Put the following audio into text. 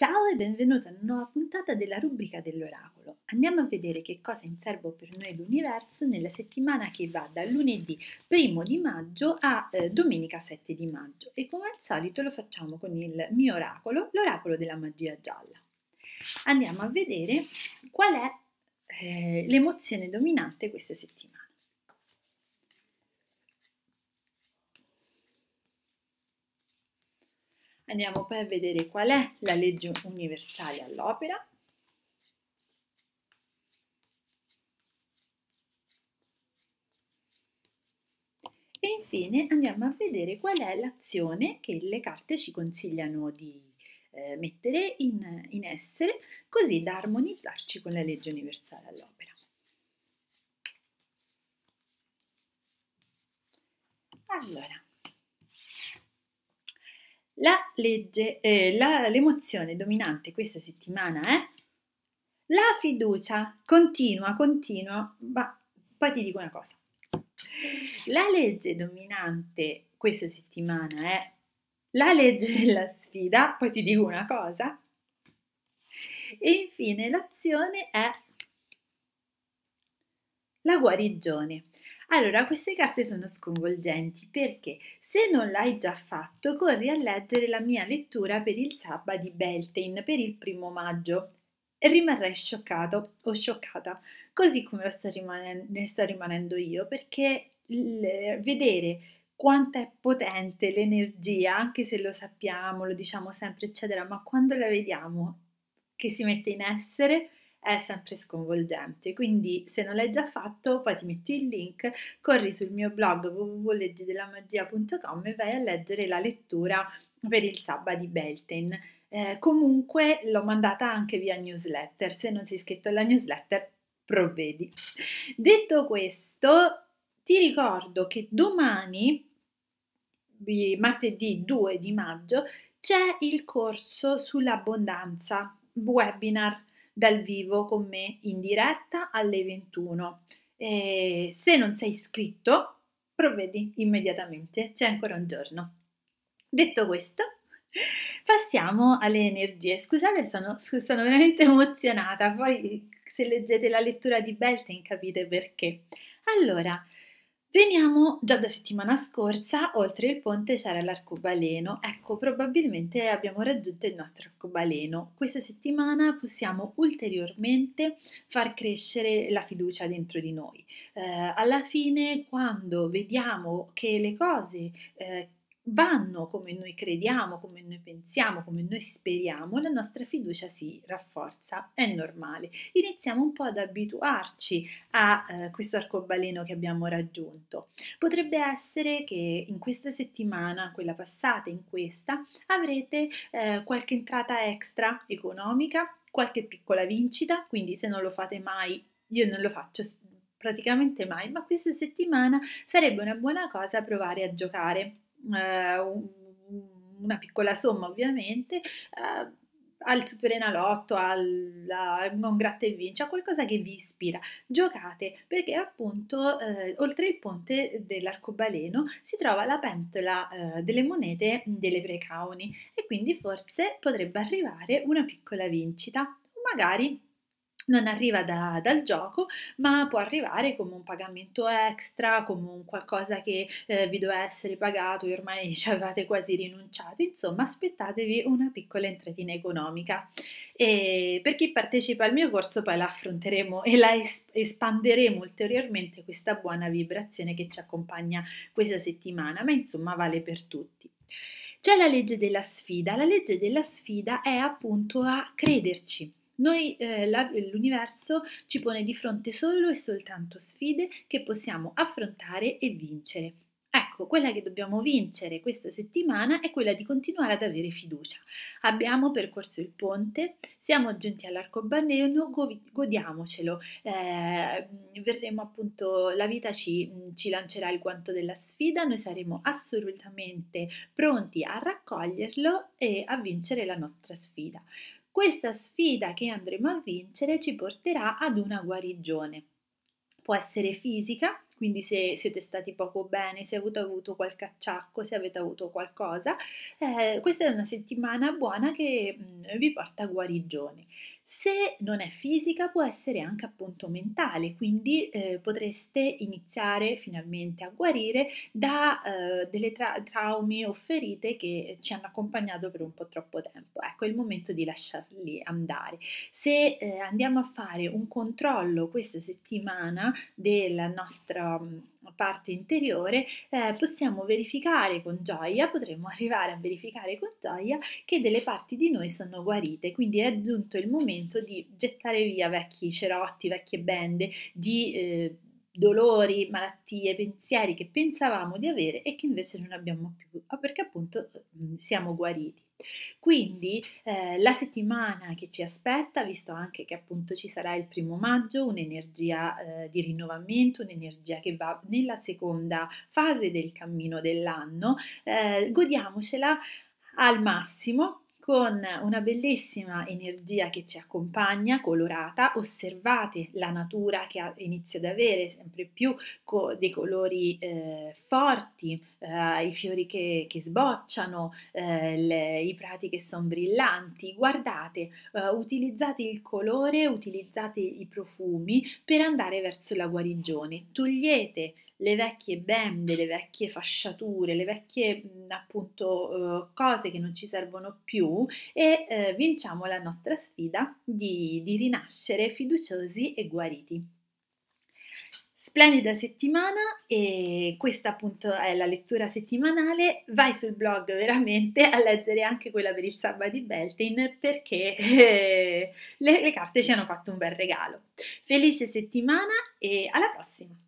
Ciao e benvenuto una nuova puntata della rubrica dell'oracolo. Andiamo a vedere che cosa è in serbo per noi l'universo nella settimana che va da lunedì 1 di maggio a eh, domenica 7 di maggio e come al solito lo facciamo con il mio oracolo, l'oracolo della magia gialla. Andiamo a vedere qual è eh, l'emozione dominante questa settimana. Andiamo poi a vedere qual è la legge universale all'opera. E infine andiamo a vedere qual è l'azione che le carte ci consigliano di eh, mettere in, in essere, così da armonizzarci con la legge universale all'opera. Allora, la legge, eh, la, l'emozione dominante questa settimana è eh? la fiducia. Continua, continua, ma poi ti dico una cosa. La legge dominante questa settimana è eh? la legge della sfida, poi ti dico una cosa. E infine l'azione è la guarigione. Allora, queste carte sono sconvolgenti perché se non l'hai già fatto, corri a leggere la mia lettura per il sabato di Beltane per il primo maggio. Rimarrai scioccato o scioccata, così come sto rimanen- ne sto rimanendo io, perché il, vedere quanto è potente l'energia, anche se lo sappiamo, lo diciamo sempre, eccetera, ma quando la vediamo che si mette in essere, è sempre sconvolgente. Quindi se non l'hai già fatto, poi ti metto il link, corri sul mio blog www.leggidelamagia.com e vai a leggere la lettura per il sabato di Belten. Eh, comunque l'ho mandata anche via newsletter, se non sei iscritto alla newsletter provvedi. Detto questo, ti ricordo che domani, martedì 2 di maggio, c'è il corso sull'abbondanza webinar dal vivo con me in diretta alle 21. E se non sei iscritto, provvedi immediatamente, c'è ancora un giorno. Detto questo, passiamo alle energie. Scusate, sono, sono veramente emozionata, poi se leggete la lettura di Belten capite perché. Allora, Veniamo già da settimana scorsa, oltre il ponte c'era l'arcobaleno, ecco probabilmente abbiamo raggiunto il nostro arcobaleno. Questa settimana possiamo ulteriormente far crescere la fiducia dentro di noi. Eh, alla fine quando vediamo che le cose eh, vanno come noi crediamo, come noi pensiamo, come noi speriamo, la nostra fiducia si rafforza, è normale. Iniziamo un po' ad abituarci a eh, questo arcobaleno che abbiamo raggiunto. Potrebbe essere che in questa settimana, quella passata, in questa, avrete eh, qualche entrata extra economica, qualche piccola vincita, quindi se non lo fate mai, io non lo faccio praticamente mai, ma questa settimana sarebbe una buona cosa provare a giocare eh, una piccola somma ovviamente, eh, al superenalotto, alla, non gratta e vinci, a qualcosa che vi ispira. Giocate perché appunto eh, oltre il ponte dell'arcobaleno si trova la pentola eh, delle monete delle precauni e quindi forse potrebbe arrivare una piccola vincita, magari non arriva da, dal gioco, ma può arrivare come un pagamento extra, come un qualcosa che eh, vi doveva essere pagato e ormai ci avevate quasi rinunciato. Insomma, aspettatevi una piccola entratina economica. E per chi partecipa al mio corso, poi la affronteremo e la es- espanderemo ulteriormente questa buona vibrazione che ci accompagna questa settimana, ma insomma vale per tutti. C'è la legge della sfida, la legge della sfida è appunto a crederci, noi, eh, la, l'universo ci pone di fronte solo e soltanto sfide che possiamo affrontare e vincere. Ecco, quella che dobbiamo vincere questa settimana è quella di continuare ad avere fiducia. Abbiamo percorso il ponte, siamo giunti all'arcobaleno, godiamocelo. Eh, verremo appunto, la vita ci, ci lancerà il guanto della sfida, noi saremo assolutamente pronti a raccoglierlo e a vincere la nostra sfida. Questa sfida che andremo a vincere ci porterà ad una guarigione. Può essere fisica, quindi se siete stati poco bene, se avete avuto qualche acciacco, se avete avuto qualcosa, eh, questa è una settimana buona che mh, mm, vi porta a guarigione. Se non è fisica può essere anche appunto mentale, quindi eh, potreste iniziare finalmente a guarire da eh, delle tra- traumi o ferite che ci hanno accompagnato per un po' troppo tempo. Ecco, è il momento di lasciarli andare. Se eh, andiamo a fare un controllo questa settimana della nostra mm, parte interiore, eh, possiamo verificare con gioia, potremmo arrivare a verificare con gioia che delle parti di noi sono guarite, quindi è giunto il momento di gettare via vecchi cerotti, vecchie bende, di... Eh, dolori, malattie, pensieri che pensavamo di avere e che invece non abbiamo più, ah, perché appunto mm, siamo guariti. Quindi eh, la settimana che ci aspetta, visto anche che appunto ci sarà il primo maggio, un'energia eh, di rinnovamento, un'energia che va nella seconda fase del cammino dell'anno, eh, godiamocela al massimo con una bellissima energia che ci accompagna, colorata, osservate la natura che inizia ad avere sempre più co- dei colori eh, forti, eh, i fiori che, che sbocciano, eh, le, i prati che sono brillanti, guardate, eh, utilizzate il colore, utilizzate i profumi per andare verso la guarigione, togliete le vecchie bende, le vecchie fasciature, le vecchie appunto eh, cose che non ci servono più e eh, vinciamo la nostra sfida di, di rinascere fiduciosi e guariti. Splendida settimana e questa appunto è la lettura settimanale, vai sul blog veramente a leggere anche quella per il sabato di Beltin perché eh, le, le carte ci hanno fatto un bel regalo. Felice settimana e alla prossima!